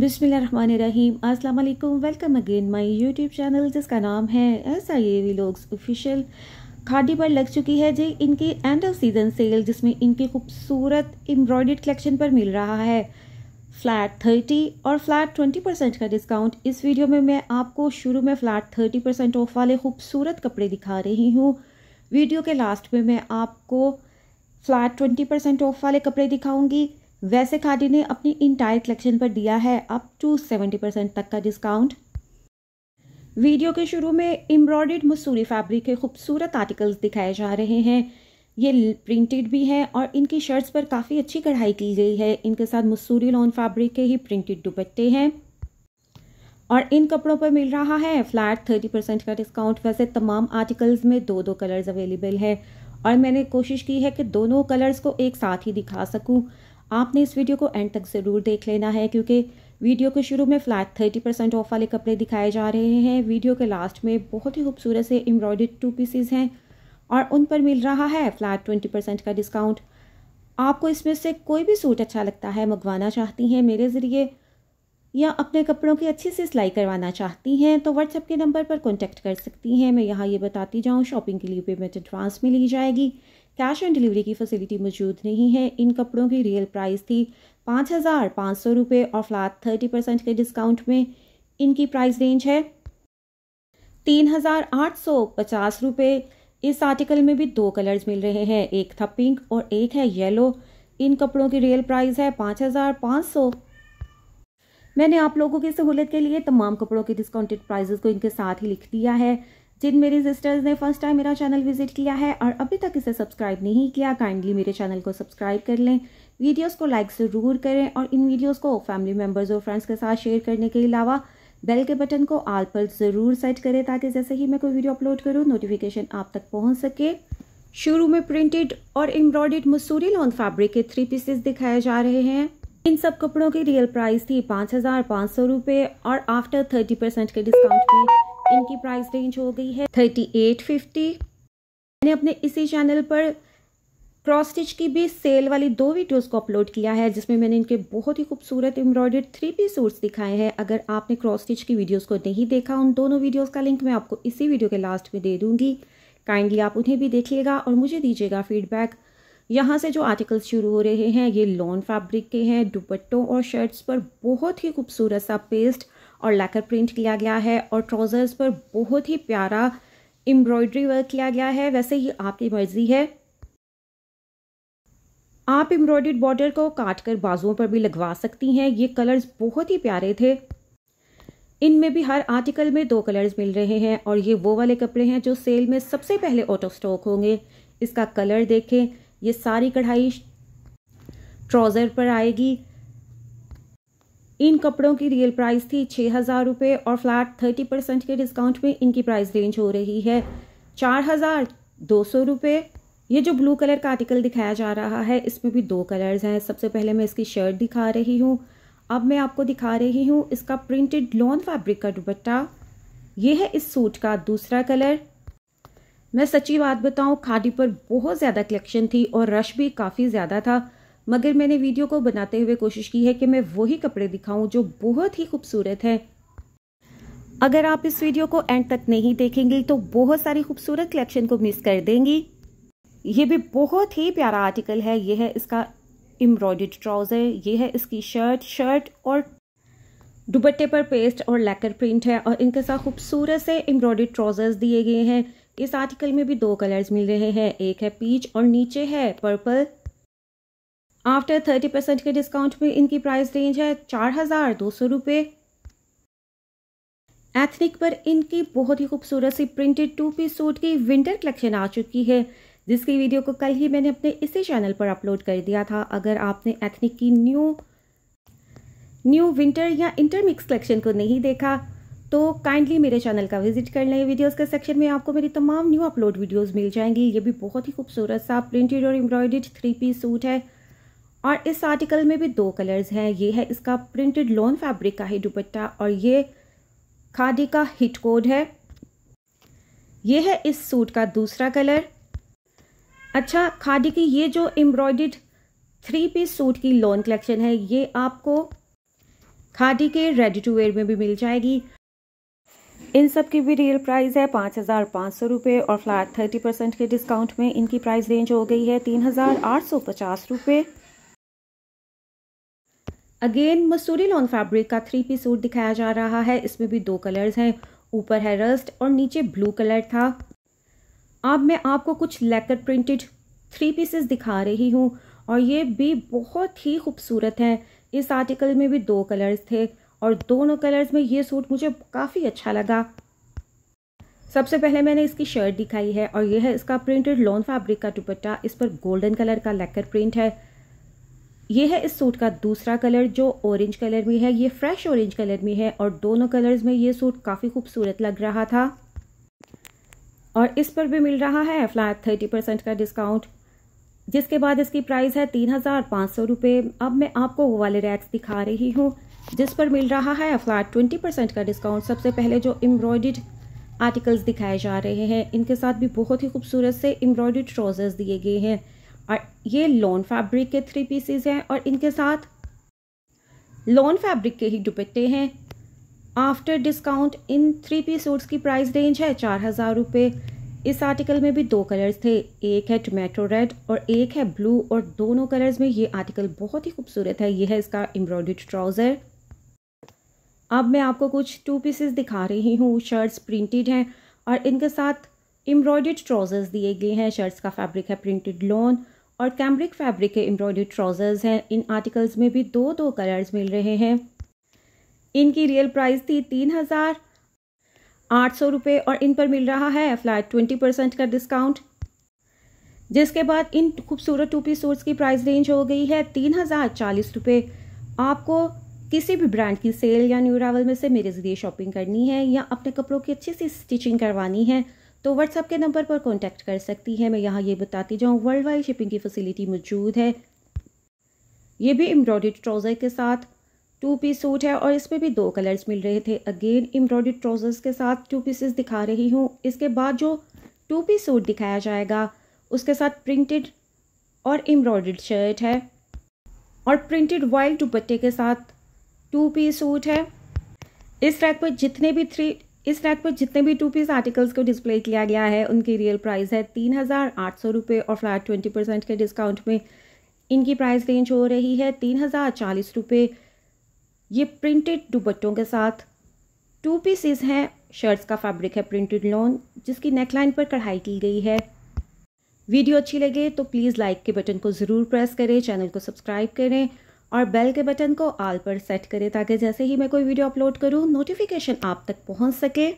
बिसमीम अस्सलाम वालेकुम welcome again my YouTube channel जिसका नाम है S I A vlogs official Khaadi पर लग चुकी है जी इनकी एंड ऑफ सीज़न सेल जिसमें इनकी खूबसूरत एम्ब्रॉयड कलेक्शन पर मिल रहा है फ्लैट थर्टी और फ्लैट ट्वेंटी परसेंट का डिस्काउंट इस वीडियो में मैं आपको शुरू में फ्लैट थर्टी परसेंट ऑफ वाले खूबसूरत कपड़े दिखा रही हूँ वीडियो के लास्ट में मैं आपको फ्लैट ट्वेंटी परसेंट ऑफ वाले कपड़े दिखाऊँगी वैसे खादी ने अपनी इंटायर कलेक्शन पर दिया है अप टू सेवेंटी परसेंट तक का डिस्काउंट वीडियो के शुरू में एम्ब्रॉयड मसूरी फैब्रिक के खूबसूरत आर्टिकल्स दिखाए जा रहे हैं ये प्रिंटेड भी हैं और इनकी शर्ट्स पर काफ़ी अच्छी कढ़ाई की गई है इनके साथ मसूरी लॉन फैब्रिक के ही प्रिंटेड दुपट्टे हैं और इन कपड़ों पर मिल रहा है फ्लैट थर्टी परसेंट का डिस्काउंट वैसे तमाम आर्टिकल्स में दो दो कलर्स अवेलेबल है और मैंने कोशिश की है कि दोनों कलर्स को एक साथ ही दिखा सकूं आपने इस वीडियो को एंड तक ज़रूर देख लेना है क्योंकि वीडियो के शुरू में फ्लैट थर्टी परसेंट ऑफ वाले कपड़े दिखाए जा रहे हैं वीडियो के लास्ट में बहुत ही खूबसूरत से एम्ब्रॉयड टू पीसीज हैं और उन पर मिल रहा है फ्लैट ट्वेंटी परसेंट का डिस्काउंट आपको इसमें से कोई भी सूट अच्छा लगता है मंगवाना चाहती हैं मेरे ज़रिए या अपने कपड़ों की अच्छी सी सिलाई करवाना चाहती हैं तो व्हाट्सएप के नंबर पर कॉन्टैक्ट कर सकती हैं मैं यहाँ ये बताती जाऊँ शॉपिंग के लिए पेमेंट एडवांस में ली जाएगी कैश ऑन डिलीवरी की फैसिलिटी मौजूद नहीं है इन कपड़ों की रियल प्राइस थी पाँच हज़ार पाँच सौ रुपये और फ्लैट थर्टी परसेंट के डिस्काउंट में इनकी प्राइस रेंज है तीन हज़ार आठ सौ पचास रुपये इस आर्टिकल में भी दो कलर्स मिल रहे हैं एक था पिंक और एक है येलो इन कपड़ों की रियल प्राइस है पाँच हज़ार पाँच सौ मैंने आप लोगों की सहूलत के लिए तमाम कपड़ों के डिस्काउंटेड प्राइजेस को इनके साथ ही लिख दिया है जिन मेरी सिस्टर्स ने फर्स्ट टाइम मेरा चैनल विजिट किया है और अभी तक इसे सब्सक्राइब नहीं किया काइंडली मेरे चैनल को सब्सक्राइब कर लें वीडियोस को लाइक ज़रूर करें और इन वीडियोस को फैमिली मेम्बर्स और फ्रेंड्स के साथ शेयर करने के अलावा बेल के बटन को आल पर ज़रूर सेट करें ताकि जैसे ही मैं कोई वीडियो अपलोड करूँ नोटिफिकेशन आप तक पहुँच सके शुरू में प्रिंटेड और एम्ब्रॉयडेड मसूरी लॉन्ग फैब्रिक के थ्री पीसेस दिखाए जा रहे हैं इन सब कपड़ों की रियल प्राइस थी पाँच हज़ार पाँच सौ रुपये और आफ्टर थर्टी परसेंट के डिस्काउंट की इनकी प्राइस रेंज हो गई है थर्टी एट फिफ्टी मैंने अपने इसी चैनल पर क्रॉस स्टिच की भी सेल वाली दो वीडियोस को अपलोड किया है जिसमें मैंने इनके बहुत ही खूबसूरत एम्ब्रॉयडर्ड थ्री पी सूट्स दिखाए हैं अगर आपने क्रॉस स्टिच की वीडियोस को नहीं देखा उन दोनों वीडियोस का लिंक मैं आपको इसी वीडियो के लास्ट में दे दूंगी काइंडली आप उन्हें भी देखिएगा और मुझे दीजिएगा फीडबैक यहाँ से जो आर्टिकल्स शुरू हो रहे हैं ये लॉन फैब्रिक के हैं दुपट्टों और शर्ट्स पर बहुत ही खूबसूरत सा पेस्ट और लैकर प्रिंट किया गया है और ट्राउज़र्स पर बहुत ही प्यारा एम्ब्रॉयड्री वर्क किया गया है वैसे ही आपकी मर्ज़ी है आप एम्ब्रॉयड बॉर्डर को काट कर बाजुओं पर भी लगवा सकती हैं ये कलर्स बहुत ही प्यारे थे इनमें भी हर आर्टिकल में दो कलर्स मिल रहे हैं और ये वो वाले कपड़े हैं जो सेल में सबसे पहले आउट ऑफ स्टॉक होंगे इसका कलर देखें ये सारी कढ़ाई ट्राउज़र पर आएगी इन कपड़ों की रियल प्राइस थी छः हज़ार रुपये और फ्लैट थर्टी परसेंट के डिस्काउंट में इनकी प्राइस रेंज हो रही है चार हज़ार दो सौ रुपये ये जो ब्लू कलर का आर्टिकल दिखाया जा रहा है इसमें भी दो कलर्स हैं सबसे पहले मैं इसकी शर्ट दिखा रही हूँ अब मैं आपको दिखा रही हूँ इसका प्रिंटेड लॉन फैब्रिक का दुपट्टा ये है इस सूट का दूसरा कलर मैं सच्ची बात बताऊँ खादी पर बहुत ज़्यादा कलेक्शन थी और रश भी काफ़ी ज़्यादा था मगर मैंने वीडियो को बनाते हुए कोशिश की है कि मैं वही कपड़े दिखाऊं जो बहुत ही खूबसूरत हैं अगर आप इस वीडियो को एंड तक नहीं देखेंगी तो बहुत सारी खूबसूरत कलेक्शन को मिस कर देंगी ये भी बहुत ही प्यारा आर्टिकल है ये है इसका एम्ब्रॉयड ट्राउज़र ये है इसकी शर्ट शर्ट और दुबट्टे पर पेस्ट और लेकर प्रिंट है और इनके साथ खूबसूरत से एम्ब्रॉयड ट्राउज़र्स दिए गए हैं इस आर्टिकल में भी दो कलर्स मिल रहे हैं एक है पीच और नीचे है पर्पल आफ्टर थर्टी परसेंट के डिस्काउंट में इनकी प्राइस रेंज है चार हज़ार दो सौ रुपये एथनिक पर इनकी बहुत ही खूबसूरत सी प्रिंटेड टू पीस सूट की विंटर कलेक्शन आ चुकी है जिसकी वीडियो को कल ही मैंने अपने इसी चैनल पर अपलोड कर दिया था अगर आपने एथनिक की न्यू न्यू विंटर या इंटरमिक्स कलेक्शन को नहीं देखा तो काइंडली मेरे चैनल का विजिट कर लें वीडियोस के सेक्शन में आपको मेरी तमाम न्यू अपलोड वीडियोस मिल जाएंगी ये भी बहुत ही खूबसूरत सा प्रिंटेड और एम्ब्रॉयडेड थ्री पीस सूट है और इस आर्टिकल में भी दो कलर्स हैं ये है इसका प्रिंटेड लोन फैब्रिक का ही दुपट्टा और ये खादी का हिट कोड है ये है इस सूट का दूसरा कलर अच्छा खादी की ये जो एम्ब्रॉयड थ्री पीस सूट की लोन कलेक्शन है ये आपको खादी के रेडी टू वेयर में भी मिल जाएगी इन सब की भी रियल प्राइस है पाँच हज़ार पाँच सौ रुपये और फ्लैट थर्टी परसेंट के डिस्काउंट में इनकी प्राइस रेंज हो गई है तीन हज़ार आठ सौ पचास रुपये अगेन मसूरी लॉन फैब्रिक का थ्री पीस सूट दिखाया जा रहा है इसमें भी दो कलर्स हैं ऊपर है रस्ट और नीचे ब्लू कलर था अब मैं आपको कुछ लेकर प्रिंटेड थ्री पीसेस दिखा रही हूँ और ये भी बहुत ही खूबसूरत हैं इस आर्टिकल में भी दो कलर्स थे और दोनों कलर्स में ये सूट मुझे काफ़ी अच्छा लगा सबसे पहले मैंने इसकी शर्ट दिखाई है और यह है इसका प्रिंटेड लॉन फैब्रिक का दुपट्टा इस पर गोल्डन कलर का लेकर प्रिंट है ये है इस सूट का दूसरा कलर जो ऑरेंज कलर में है ये फ्रेश ऑरेंज कलर में है और दोनों कलर्स में ये सूट काफ़ी खूबसूरत लग रहा था और इस पर भी मिल रहा है फ्लैट थर्टी परसेंट का डिस्काउंट जिसके बाद इसकी प्राइस है तीन हज़ार पाँच सौ रुपये अब मैं आपको वो वाले रैक्स दिखा रही हूँ जिस पर मिल रहा है फ्लैट ट्वेंटी परसेंट का डिस्काउंट सबसे पहले जो एम्ब्रॉयड आर्टिकल्स दिखाए जा रहे हैं इनके साथ भी बहुत ही खूबसूरत से एम्ब्रॉयड ट्राउजर्स दिए गए हैं और ये लॉन फैब्रिक के थ्री पीसेस हैं और इनके साथ लॉन फैब्रिक के ही दुपट्टे हैं आफ्टर डिस्काउंट इन थ्री पीस सूट्स की प्राइस रेंज है चार हज़ार रुपये इस आर्टिकल में भी दो कलर्स थे एक है टोमेटो रेड और एक है ब्लू और दोनों कलर्स में ये आर्टिकल बहुत ही खूबसूरत है ये है इसका एम्ब्रॉयड ट्राउज़र अब मैं आपको कुछ टू पीसेस दिखा रही हूँ शर्ट्स प्रिंटेड हैं और इनके साथ एम्ब्रॉयड ट्राउज़र्स दिए गए हैं शर्ट्स का फैब्रिक है प्रिंटेड लॉन और कैम्ब्रिक फैब्रिक के एम्ब्रॉयडरी ट्राउजर्स हैं इन आर्टिकल्स में भी दो दो कलर्स मिल रहे हैं इनकी रियल प्राइस थी तीन हज़ार आठ सौ रुपये और इन पर मिल रहा है फ्लैट ट्वेंटी परसेंट का डिस्काउंट जिसके बाद इन खूबसूरत टू पी सूट्स की प्राइस रेंज हो गई है तीन हज़ार चालीस रुपये आपको किसी भी ब्रांड की सेल या न्यू रावल में से मेरे ज़रिए शॉपिंग करनी है या अपने कपड़ों की अच्छी सी स्टिचिंग करवानी है तो व्हाट्सअप के नंबर पर कॉन्टैक्ट कर सकती है मैं यहाँ ये बताती जाऊँ वर्ल्ड वाइड शिपिंग की फैसिलिटी मौजूद है ये भी एम्ब्रॉयड ट्राउज़र के साथ टू पीस सूट है और इसमें भी दो कलर्स मिल रहे थे अगेन एम्ब्रॉयड ट्राउज़र्स के साथ टू पीसेस दिखा रही हूँ इसके बाद जो टू पीस सूट दिखाया जाएगा उसके साथ प्रिंटेड और एम्ब्रॉयड शर्ट है और प्रिंटेड वाइल्ड दुपट्टे के साथ टू पीस सूट है इस रैक पर जितने भी थ्री इस रैक पर जितने भी टू पीस आर्टिकल्स को डिस्प्ले किया गया है उनकी रियल प्राइस है तीन हज़ार आठ सौ रुपये और फ्लैट ट्वेंटी परसेंट के डिस्काउंट में इनकी प्राइस रेंज हो रही है तीन हज़ार चालीस रुपये ये प्रिंटेड दुपट्टों के साथ टू पीसेस हैं शर्ट्स का फैब्रिक है प्रिंटेड लॉन जिसकी नेकलाइन पर कढ़ाई की गई है वीडियो अच्छी लगे तो प्लीज़ लाइक के बटन को ज़रूर प्रेस करें चैनल को सब्सक्राइब करें और बेल के बटन को आल पर सेट करें ताकि जैसे ही मैं कोई वीडियो अपलोड करूँ नोटिफिकेशन आप तक पहुँच सके